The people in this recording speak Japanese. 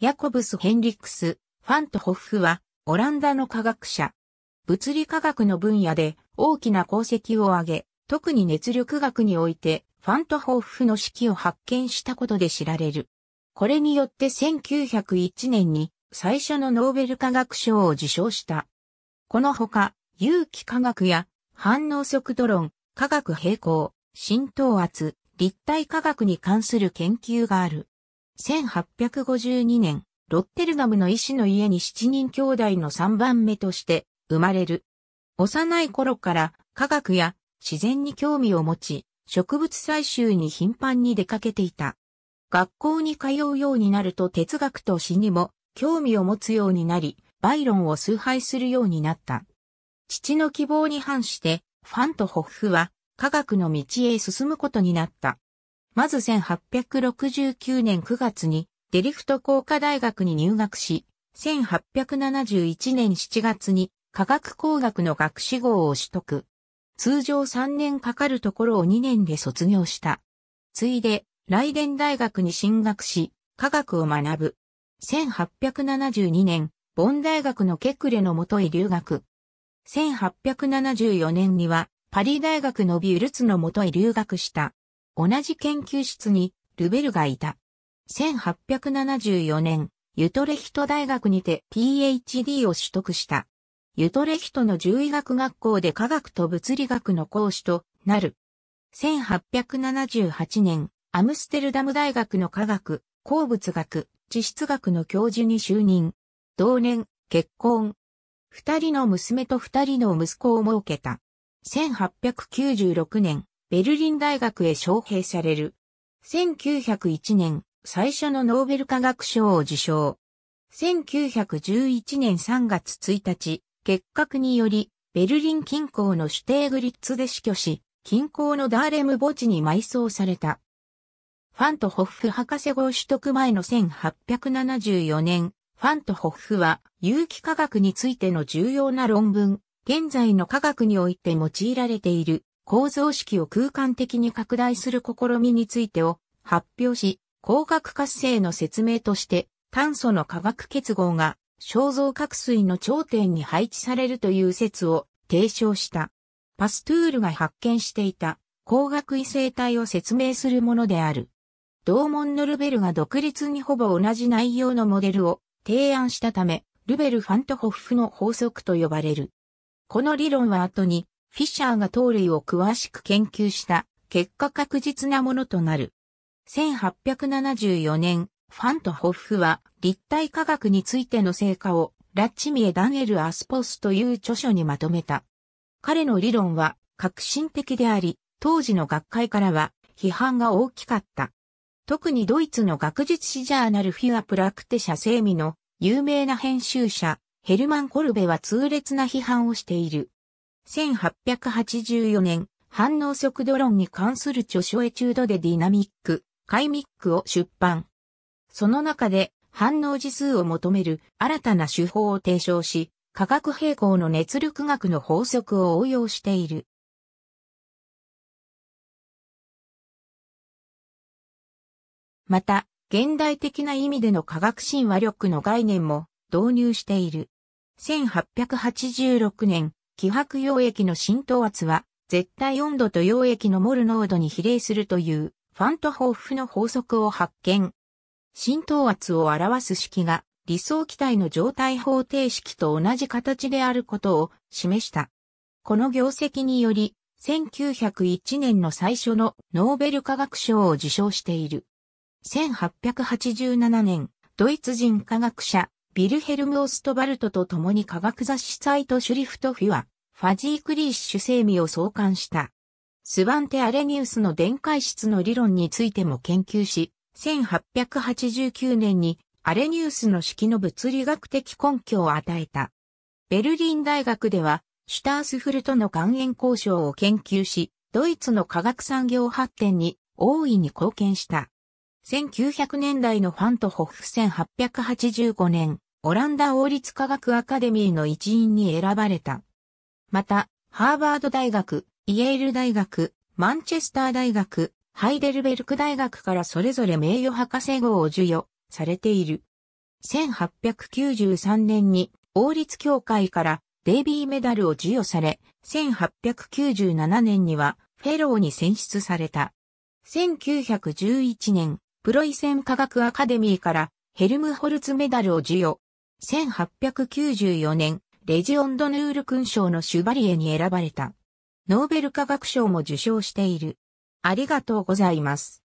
ヤコブス・ヘンリックス、ファント・ホッフは、オランダの科学者。物理科学の分野で大きな功績を挙げ、特に熱力学において、ファント・ホッフの式を発見したことで知られる。これによって1901年に最初のノーベル科学賞を受賞した。このほか、有機化学や反応速度論、化学平衡、浸透圧、立体化学に関する研究がある。1852年、ロッテルダムの医師の家に7人兄弟の3番目として生まれる。幼い頃から科学や自然に興味を持ち、植物採集に頻繁に出かけていた。学校に通うようになると哲学と詩にも興味を持つようになり、バイロンを崇拝するようになった。父の希望に反して、ファンとホッフは科学の道へ進むことになった。まず1869年9月にデリフト工科大学に入学し、1871年7月に科学工学の学士号を取得。通常3年かかるところを2年で卒業した。ついで、ライデン大学に進学し、科学を学ぶ。1872年、ボン大学のケクレのもとへ留学。1874年には、パリ大学のビュルツのもとへ留学した。同じ研究室にルベルがいた。1874年、ユトレヒト大学にて PhD を取得した。ユトレヒトの獣医学学校で科学と物理学の講師となる。1878年、アムステルダム大学の科学、鉱物学、地質学の教授に就任。同年、結婚。二人の娘と二人の息子を設けた。1896年、ベルリン大学へ招聘される。1901年、最初のノーベル化学賞を受賞。1911年3月1日、結核により、ベルリン近郊のシュテーグリッツで死去し、近郊のダーレム墓地に埋葬された。ファントホッフ博士号取得前の1874年、ファントホッフは有機化学についての重要な論文、現在の科学において用いられている構造式を空間的に拡大する試みについてを発表し、光学活性の説明として炭素の化学結合が肖像核水の頂点に配置されるという説を提唱した。パストゥールが発見していた光学異性体を説明するものである。同門のルベルが独立にほぼ同じ内容のモデルを提案したため、ルベル・ファントホフの法則と呼ばれる。この理論は後にフィッシャーが盗類を詳しく研究した結果確実なものとなる。1874年、ファントホッフは立体科学についての成果をラッチミエ・ダンエル・アスポスという著書にまとめた。彼の理論は革新的であり、当時の学会からは批判が大きかった。特にドイツの学術史ジャーナルフィア・プラクテ社生ーミの有名な編集者ヘルマン・コルベは痛烈な批判をしている。1884年、反応速度論に関する著書エチュードでディナミック、カイミックを出版。その中で反応時数を求める新たな手法を提唱し、化学平衡の熱力学の法則を応用している。また、現代的な意味での化学神話力の概念も導入している。1886年、希薄溶液の浸透圧は、絶対温度と溶液のモル濃度に比例するという、ファントホーフの法則を発見。浸透圧を表す式が、理想気体の状態方程式と同じ形であることを示した。この業績により、1901年の最初のノーベル化学賞を受賞している。1887年、ドイツ人科学者、ビルヘルム・オストバルトと共に科学雑誌サイトシュリフトフィは、ファジークリーシュ生味を創刊した。スバンテ・アレニウスの電解質の理論についても研究し、1889年にアレニウスの式の物理学的根拠を与えた。ベルリン大学では、シュタースフルトの岩塩交渉を研究し、ドイツの科学産業発展に大いに貢献した。1900年代のファントホフ1885年、オランダ王立科学アカデミーの一員に選ばれた。また、ハーバード大学、イェール大学、マンチェスター大学、ハイデルベルク大学からそれぞれ名誉博士号を授与されている。1893年に王立協会からデイビーメダルを授与され、1897年にはフェローに選出された。1911年、プロイセン科学アカデミーからヘルムホルツメダルを授与1894年、レジオンドヌール勲章のシュバリエに選ばれた。ノーベル化学賞も受賞している。ありがとうございます。